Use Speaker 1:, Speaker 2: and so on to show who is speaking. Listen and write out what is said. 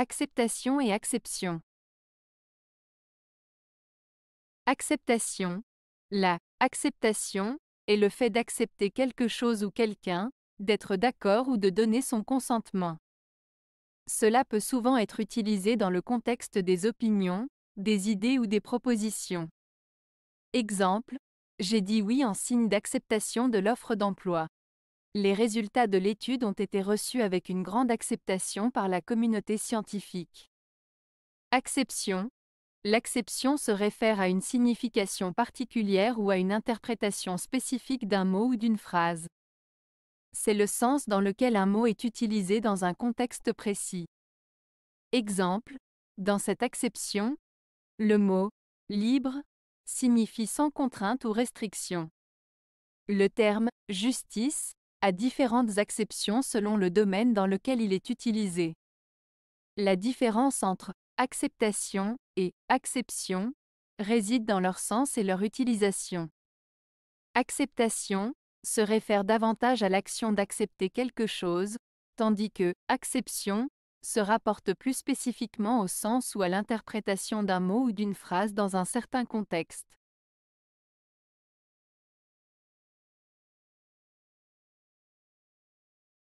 Speaker 1: Acceptation et acception. Acceptation. La acceptation est le fait
Speaker 2: d'accepter quelque chose ou quelqu'un, d'être d'accord ou de donner son consentement. Cela peut souvent être utilisé dans le contexte des opinions, des idées ou des propositions. Exemple, j'ai dit oui en signe d'acceptation de l'offre d'emploi. Les résultats de l'étude ont été reçus avec une grande acceptation par la communauté scientifique. Acception. L'acception se réfère à une signification particulière ou à une interprétation spécifique d'un mot ou d'une phrase. C'est le sens dans lequel un mot est utilisé dans un contexte précis. Exemple, dans cette acception, le mot libre signifie sans contrainte ou restriction. Le terme justice à différentes acceptions selon le domaine dans lequel il est utilisé. La différence entre acceptation et acception réside dans leur sens et leur utilisation. Acceptation se réfère davantage à l'action d'accepter quelque chose, tandis que acception se rapporte plus spécifiquement au sens ou à l'interprétation d'un mot ou d'une phrase dans
Speaker 1: un certain contexte.